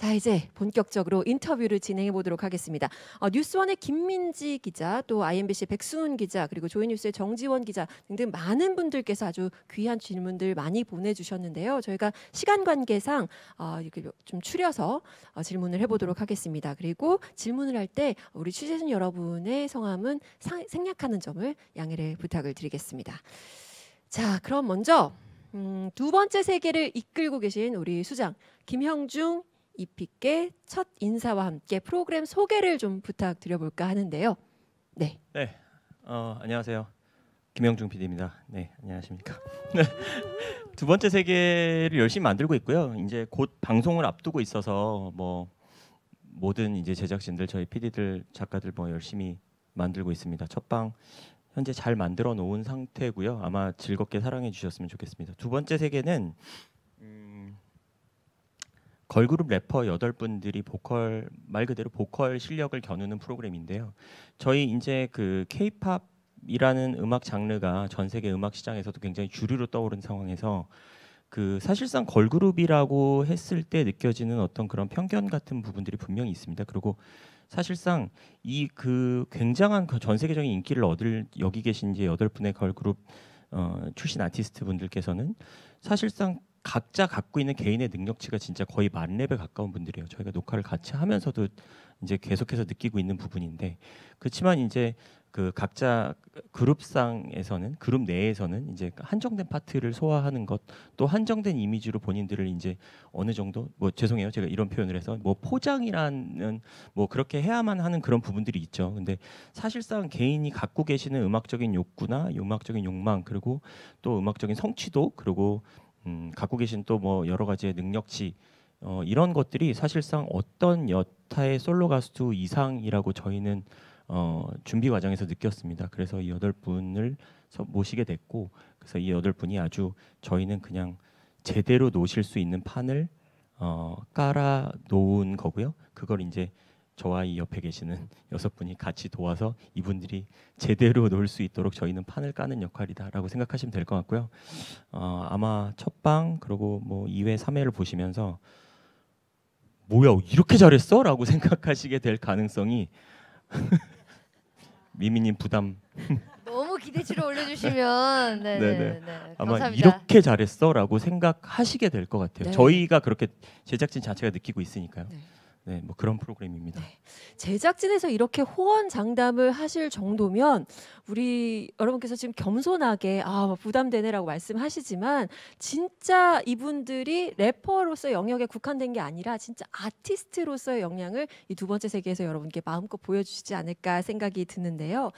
자 이제 본격적으로 인터뷰를 진행해 보도록 하겠습니다. 어, 뉴스원의 김민지 기자, 또 IMBC 백수훈 기자, 그리고 조이뉴스의 정지원 기자 등등 많은 분들께서 아주 귀한 질문들 많이 보내주셨는데요. 저희가 시간 관계상 어, 이렇게 좀 추려서 어, 질문을 해보도록 하겠습니다. 그리고 질문을 할 때 우리 취재진 여러분의 성함은 상, 생략하는 점을 양해를 부탁을 드리겠습니다. 자, 그럼 먼저. 음, 두 번째 세계를 이끌고 계신 우리 수장 김형중 이히게첫 인사와 함께 프로그램 소개를 좀 부탁드려볼까 하는데요. 네. 네. 어, 안녕하세요. 김영중 PD입니다. 네, 안녕하십니까. 두 번째 세계를 열심히 만들고 있고요. 이제 곧 방송을 앞두고 있어서 뭐 모든 이제 제작진들, 저희 PD들, 작가들 뭐 열심히 만들고 있습니다. 첫방 현재 잘 만들어 놓은 상태고요. 아마 즐겁게 사랑해 주셨으면 좋겠습니다. 두 번째 세계는 걸그룹 래퍼 여덟 분들이 보컬 말 그대로 보컬 실력을 겨누는 프로그램인데요. 저희 이제 그케팝 이라는 음악 장르가 전 세계 음악 시장에서도 굉장히 주류로 떠오른 상황에서 그 사실상 걸그룹이라고 했을 때 느껴지는 어떤 그런 편견 같은 부분들이 분명히 있습니다. 그리고 사실상 이 그 굉장한 그 전 세계적인 인기를 얻을 여기 계신 이제 여덟 분의 걸그룹 어, 출신 아티스트 분들께서는 사실상 각자 갖고 있는 개인의 능력치가 진짜 거의 만 렙에 가까운 분들이에요. 저희가 녹화를 같이 하면서도 이제 계속해서 느끼고 있는 부분인데 그렇지만 이제 그 각자 그룹상에서는 그룹 내에서는 이제 한정된 파트를 소화하는 것 또 한정된 이미지로 본인들을 이제 어느 정도 뭐 죄송해요 제가 이런 표현을 해서 뭐 포장이라는 뭐 그렇게 해야만 하는 그런 부분들이 있죠 근데 사실상 개인이 갖고 계시는 음악적인 욕구나 음악적인 욕망 그리고 또 음악적인 성취도 그리고 음, 갖고 계신 또 뭐 여러 가지의 능력치 어, 이런 것들이 사실상 어떤 여타의 솔로 가수 이상이라고 저희는 어, 준비 과정에서 느꼈습니다. 그래서 이 여덟 분을 모시게 됐고 그래서 이 여덟 분이 아주 저희는 그냥 제대로 놓으실 수 있는 판을 어, 깔아 놓은 거고요. 그걸 이제 저와 이 옆에 계시는 여섯 분이 같이 도와서 이분들이 제대로 놀 수 있도록 저희는 판을 까는 역할이다라고 생각하시면 될 것 같고요. 어, 아마 첫방 그리고 뭐 2회, 3회를 보시면서 뭐야 이렇게 잘했어라고 생각하시게 될 가능성이 미미님 부담. 너무 기대치를 올려주시면 네, 네네 네, 네. 아마 감사합니다. 이렇게 잘했어라고 생각하시게 될 것 같아요. 네. 저희가 그렇게 제작진 자체가 느끼고 있으니까요. 네. 네, 뭐 그런 프로그램입니다. 네. 제작진에서 이렇게 호언장담을 하실 정도면 우리 여러분께서 지금 겸손하게 아 뭐 부담되네라고 말씀하시지만 진짜 이분들이 래퍼로서 영역에 국한된 게 아니라 진짜 아티스트로서의 역량을 이 두 번째 세계에서 여러분께 마음껏 보여주시지 않을까 생각이 드는데요.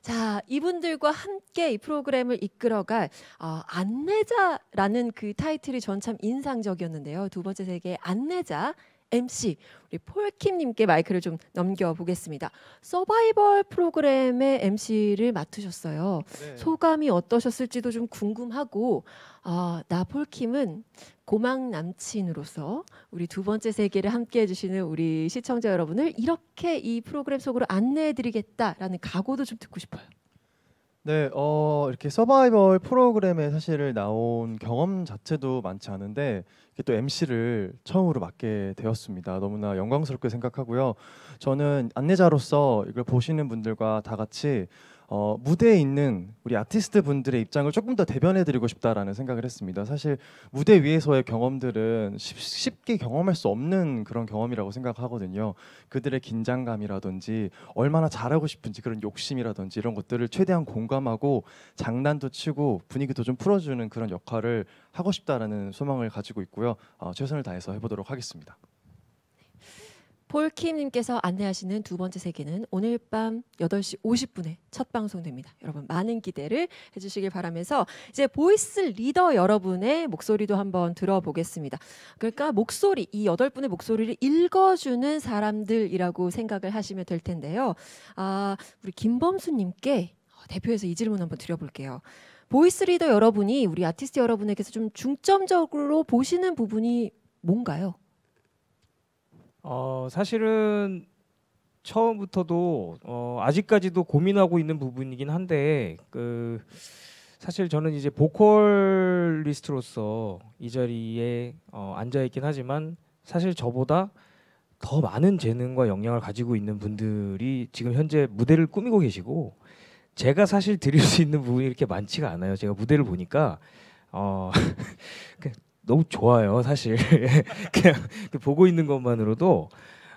자, 이분들과 함께 이 프로그램을 이끌어갈 어, 안내자라는 그 타이틀이 전 참 인상적이었는데요. 두 번째 세계 안내자 MC 우리 폴킴님께 마이크를 좀 넘겨보겠습니다. 서바이벌 프로그램의 MC를 맡으셨어요. 네. 소감이 어떠셨을지도 좀 궁금하고 아, 나 폴킴은 고막 남친으로서 우리 두 번째 세계를 함께해 주시는 우리 시청자 여러분을 이렇게 이 프로그램 속으로 안내해 드리겠다라는 각오도 좀 듣고 싶어요. 네, 어, 이렇게 서바이벌 프로그램에 사실 을 나온 경험 자체도 많지 않은데 이게또 MC를 처음으로 맡게 되었습니다. 너무나 영광스럽게 생각하고요. 저는 안내자로서 이걸 보시는 분들과 다 같이 어, 무대에 있는 우리 아티스트 분들의 입장을 조금 더 대변해드리고 싶다라는 생각을 했습니다. 사실 무대 위에서의 경험들은 쉽, 게 경험할 수 없는 그런 경험이라고 생각하거든요. 그들의 긴장감이라든지 얼마나 잘하고 싶은지 그런 욕심이라든지 이런 것들을 최대한 공감하고 장난도 치고 분위기도 좀 풀어주는 그런 역할을 하고 싶다라는 소망을 가지고 있고요. 어, 최선을 다해서 해보도록 하겠습니다. 폴킴님께서 안내하시는 두 번째 세계는 오늘 밤 8시 50분에 첫 방송됩니다. 여러분 많은 기대를 해주시길 바라면서 이제 보이스 리더 여러분의 목소리도 한번 들어보겠습니다. 그러니까 목소리, 이 여덟 분의 목소리를 읽어주는 사람들이라고 생각을 하시면 될 텐데요. 아, 우리 김범수님께 대표해서 이 질문 한번 드려볼게요. 보이스 리더 여러분이 우리 아티스트 여러분에게서 좀 중점적으로 보시는 부분이 뭔가요? 어, 사실은 처음부터도 어, 아직까지도 고민하고 있는 부분이긴 한데 그 사실 저는 이제 보컬리스트로서 이 자리에 어, 앉아 있긴 하지만 사실 저보다 더 많은 재능과 역량을 가지고 있는 분들이 지금 현재 무대를 꾸미고 계시고 제가 사실 드릴 수 있는 부분이 이렇게 많지가 않아요. 제가 무대를 보니까 어 그 너무 좋아요, 사실. 그냥 그 보고 있는 것만으로도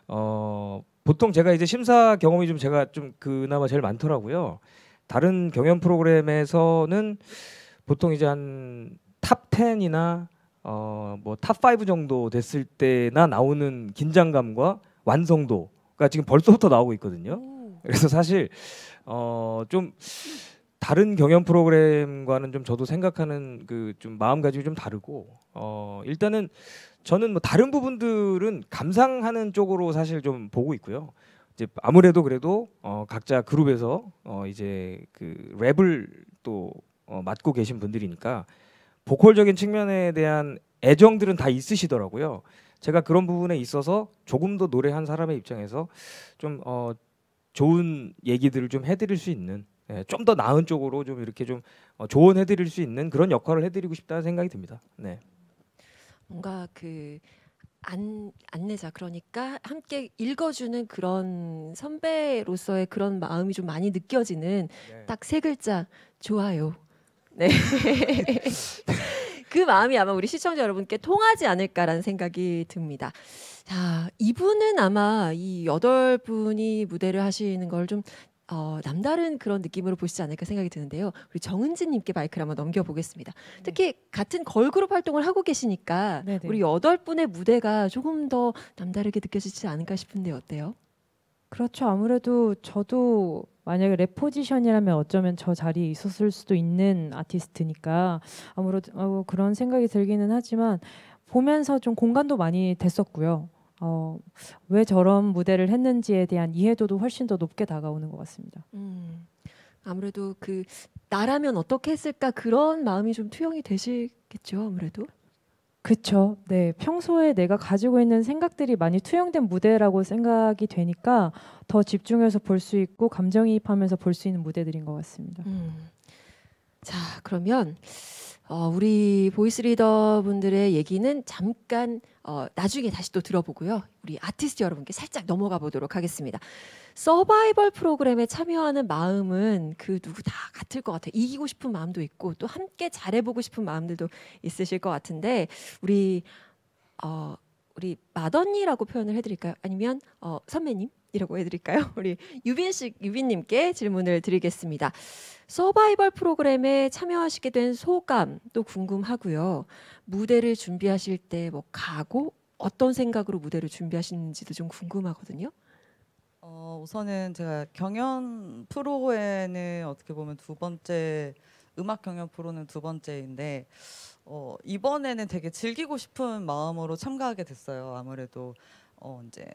어, 보통 제가 이제 심사 경험이 좀 제가 좀 그나마 제일 많더라고요. 다른 경연 프로그램에서는 보통 이제 한 탑 10이나 어, 뭐탑 5 정도 됐을 때나 나오는 긴장감과 완성도가 지금 벌써부터 나오고 있거든요. 그래서 사실 어, 좀 다른 경연 프로그램과는 좀 저도 생각하는 그 좀 마음가짐이 좀 다르고 어 일단은 저는 뭐 다른 부분들은 감상하는 쪽으로 사실 좀 보고 있고요. 이제 아무래도 그래도 어 각자 그룹에서 어 이제 그 랩을 또어 맡고 계신 분들이니까 보컬적인 측면에 대한 애정들은 다 있으시더라고요. 제가 그런 부분에 있어서 조금 더 노래한 사람의 입장에서 좀 어 좋은 얘기들을 좀 해드릴 수 있는 예, 좀 더 나은 쪽으로 좀 이렇게 좀 어, 조언해드릴 수 있는 그런 역할을 해드리고 싶다는 생각이 듭니다. 네. 뭔가 그 안, 안내자 그러니까 함께 읽어주는 그런 선배로서의 그런 마음이 좀 많이 느껴지는 네. 딱세 글자 좋아요. 네. 그 마음이 아마 우리 시청자 여러분께 통하지 않을까라는 생각이 듭니다. 자, 이분은 아마 이 여덟 분이 무대를 하시는 걸좀 어, 남다른 그런 느낌으로 보시지 않을까 생각이 드는데요. 우리 정은지님께 마이크를 한번 넘겨보겠습니다. 네. 특히 같은 걸그룹 활동을 하고 계시니까 네네. 우리 여덟 분의 무대가 조금 더 남다르게 느껴지지 않을까 싶은데 어때요? 그렇죠. 아무래도 저도 만약에 랩 포지션이라면 어쩌면 저 자리에 있었을 수도 있는 아티스트니까 아무래도 어, 그런 생각이 들기는 하지만 보면서 좀 공간도 많이 됐었고요. 어, 왜 저런 무대를 했는지에 대한 이해도도 훨씬 더 높게 다가오는 것 같습니다. 음, 아무래도 그 나라면 어떻게 했을까 그런 마음이 좀 투영이 되시겠죠 아무래도. 그쵸. 네. 평소에 내가 가지고 있는 생각들이 많이 투영된 무대라고 생각이 되니까 더 집중해서 볼 수 있고 감정이입하면서 볼 수 있는 무대들인 것 같습니다. 음. 자, 그러면 어, 우리 보이스리더 분들의 얘기는 잠깐 어, 나중에 다시 또 들어보고요. 우리 아티스트 여러분께 살짝 넘어가 보도록 하겠습니다. 서바이벌 프로그램에 참여하는 마음은 그 누구 다 같을 것 같아요. 이기고 싶은 마음도 있고 또 함께 잘해보고 싶은 마음들도 있으실 것 같은데 우리 어, 우리 마더니라고 표현을 해드릴까요? 아니면 어, 선배님? 이라고 해드릴까요? 우리 유빈식 유빈님께 질문을 드리겠습니다. 서바이벌 프로그램에 참여하시게 된 소감도 궁금하고요. 무대를 준비하실 때뭐 가고 어떤 생각으로 무대를 준비하시는지도 좀 궁금하거든요. 어, 우선은 제가 경연 프로에는 어떻게 보면 두 번째 음악 경연 프로는 두 번째인데 어, 이번에는 되게 즐기고 싶은 마음으로 참가하게 됐어요. 아무래도 어, 이제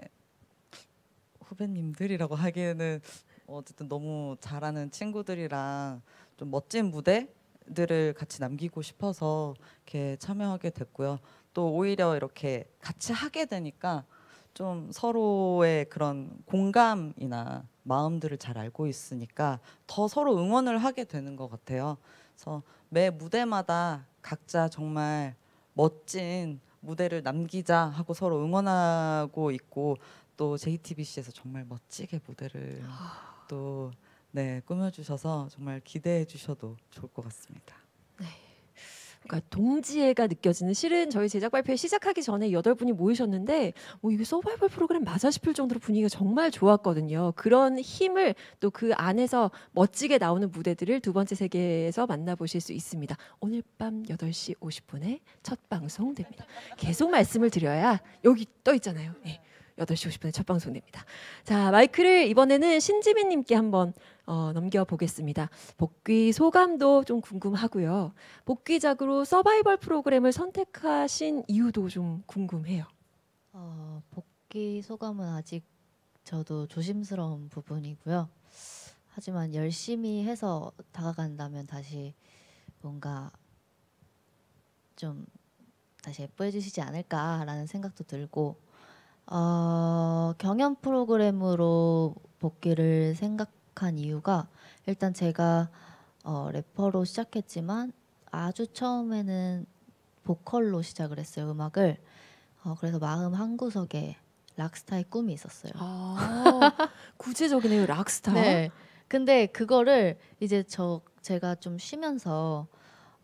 후배님들이라고 하기에는 어쨌든 너무 잘하는 친구들이랑 좀 멋진 무대들을 같이 남기고 싶어서 이렇게 참여하게 됐고요. 또 오히려 이렇게 같이 하게 되니까 좀 서로의 그런 공감이나 마음들을 잘 알고 있으니까 더 서로 응원을 하게 되는 것 같아요. 그래서 매 무대마다 각자 정말 멋진 무대를 남기자 하고 서로 응원하고 있고 또 JTBC에서 정말 멋지게 무대를 아. 또 네, 꾸며주셔서 정말 기대해 주셔도 좋을 것 같습니다. 그러니까 동지애가 느껴지는 실은 저희 제작 발표 시작하기 전에 여덟 분이 모이셨는데 뭐 이게 서바이벌 프로그램 맞아 싶을 정도로 분위기가 정말 좋았거든요. 그런 힘을 또 그 안에서 멋지게 나오는 무대들을 두 번째 세계에서 만나보실 수 있습니다. 오늘 밤 8시 50분에 첫 방송됩니다. 계속 말씀을 드려야 여기 떠 있잖아요. 네. 8시 50분에 첫 방송됩니다. 자, 마이크를 이번에는 신지민 님께 한번 어, 넘겨보겠습니다. 복귀 소감도 좀 궁금하고요. 복귀작으로 서바이벌 프로그램을 선택하신 이유도 좀 궁금해요. 어, 복귀 소감은 아직 저도 조심스러운 부분이고요. 하지만 열심히 해서 다가간다면 다시 뭔가 좀 다시 예뻐해 주시지 않을까라는 생각도 들고 어, 경연 프로그램으로 복귀를 생각한 이유가 일단 제가 어, 래퍼로 시작했지만 아주 처음에는 보컬로 시작을 했어요 음악을 어, 그래서 마음 한 구석에 락스타의 꿈이 있었어요. 아, 구체적이네요 락스타. 네. 근데 그거를 이제 저 제가 좀 쉬면서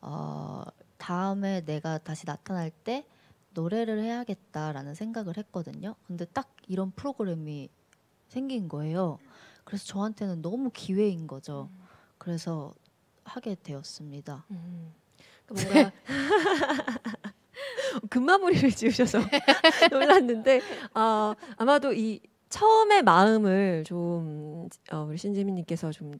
어, 다음에 내가 다시 나타날 때 노래를 해야겠다라는 생각을 했거든요. 근데 딱 이런 프로그램이 생긴 거예요. 그래서 저한테는 너무 기회인 거죠. 그래서 하게 되었습니다. 음. 그러니까 뭔가 금마무리를 지으셔서 놀랐는데 어, 아마도 이 처음의 마음을 좀 어, 우리 신재민님께서 좀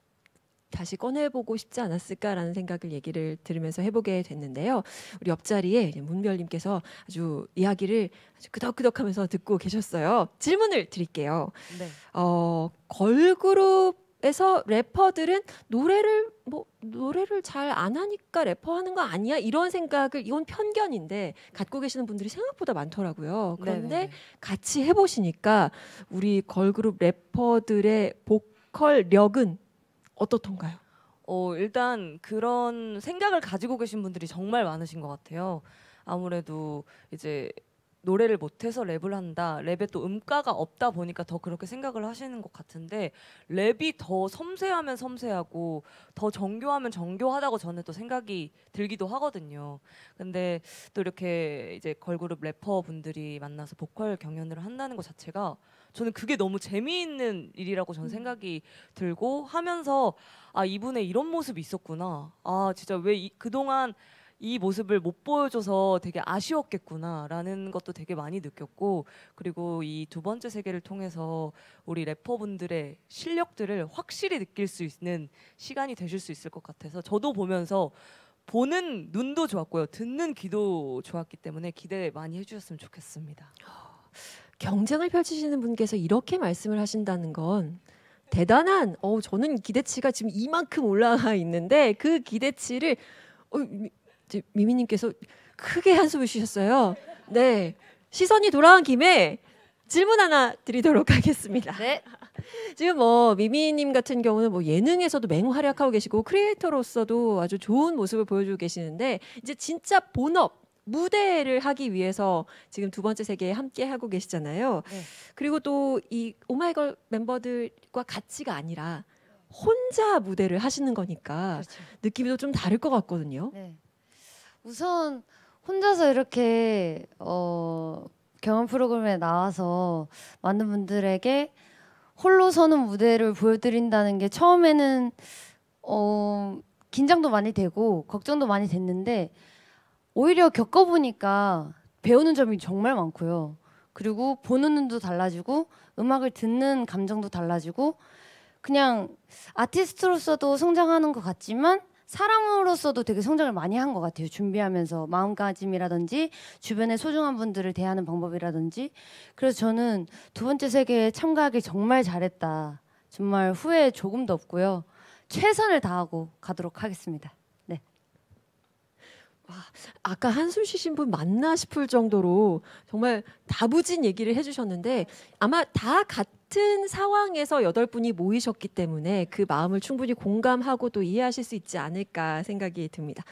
다시 꺼내보고 싶지 않았을까라는 생각을 얘기를 들으면서 해보게 됐는데요. 우리 옆자리에 문별님께서 아주 이야기를 아주 끄덕끄덕하면서 듣고 계셨어요. 질문을 드릴게요. 네. 어, 걸그룹에서 래퍼들은 노래를 뭐 노래를 잘 안 하니까 래퍼 하는 거 아니야? 이런 생각을 이건 편견인데 갖고 계시는 분들이 생각보다 많더라고요. 그런데 네네. 네, 네. 같이 해보시니까 우리 걸그룹 래퍼들의 보컬력은 어떻던가요? 어, 일단 그런 생각을 가지고 계신 분들이 정말 많으신 것 같아요. 아무래도 이제 노래를 못해서 랩을 한다. 랩에 또 음가가 없다 보니까 더 그렇게 생각을 하시는 것 같은데 랩이 더 섬세하면 섬세하고 더 정교하면 정교하다고 저는 또 생각이 들기도 하거든요. 근데 또 이렇게 이제 걸그룹 래퍼 분들이 만나서 보컬 경연을 한다는 것 자체가 저는 그게 너무 재미있는 일이라고 저는 음. 생각이 들고 하면서 아 이분의 이런 모습이 있었구나 아 진짜 왜 이, 그동안 이 모습을 못 보여줘서 되게 아쉬웠겠구나라는 것도 되게 많이 느꼈고 그리고 이 두 번째 세계를 통해서 우리 래퍼분들의 실력들을 확실히 느낄 수 있는 시간이 되실 수 있을 것 같아서 저도 보면서 보는 눈도 좋았고요 듣는 귀도 좋았기 때문에 기대 많이 해주셨으면 좋겠습니다. 아, 경쟁을 펼치시는 분께서 이렇게 말씀을 하신다는 건 대단한 어 저는 기대치가 지금 이만큼 올라가 있는데 그 기대치를 어, 미, 미미 님께서 크게 한숨을 쉬셨어요. 네. 시선이 돌아간 김에 질문 하나 드리도록 하겠습니다. 네. 지금 뭐 미미님 같은 경우는 뭐 예능에서도 맹활약하고 계시고 크리에이터로서도 아주 좋은 모습을 보여주고 계시는데 이제 진짜 본업 무대를 하기 위해서 지금 두 번째 세계에 함께 하고 계시잖아요. 네. 그리고 또 이 오마이걸 멤버들과 같이가 아니라 혼자 무대를 하시는 거니까 그렇죠. 느낌도 좀 다를 것 같거든요. 네. 우선 혼자서 이렇게 어, 경연 프로그램에 나와서 많은 분들에게 홀로 서는 무대를 보여드린다는 게 처음에는 어, 긴장도 많이 되고 걱정도 많이 됐는데 오히려 겪어보니까 배우는 점이 정말 많고요. 그리고 보는 눈도 달라지고 음악을 듣는 감정도 달라지고 그냥 아티스트로서도 성장하는 것 같지만 사람으로서도 되게 성장을 많이 한 것 같아요. 준비하면서 마음가짐이라든지 주변의 소중한 분들을 대하는 방법이라든지 그래서 저는 두 번째 세계에 참가하기 정말 잘했다. 정말 후회 조금도 없고요. 최선을 다하고 가도록 하겠습니다. 와, 아까 한숨 쉬신 분 맞나 싶을 정도로 정말 다부진 얘기를 해주셨는데 아마 다 같은 상황에서 여덟 분이 모이셨기 때문에 그 마음을 충분히 공감하고 또 이해하실 수 있지 않을까 생각이 듭니다.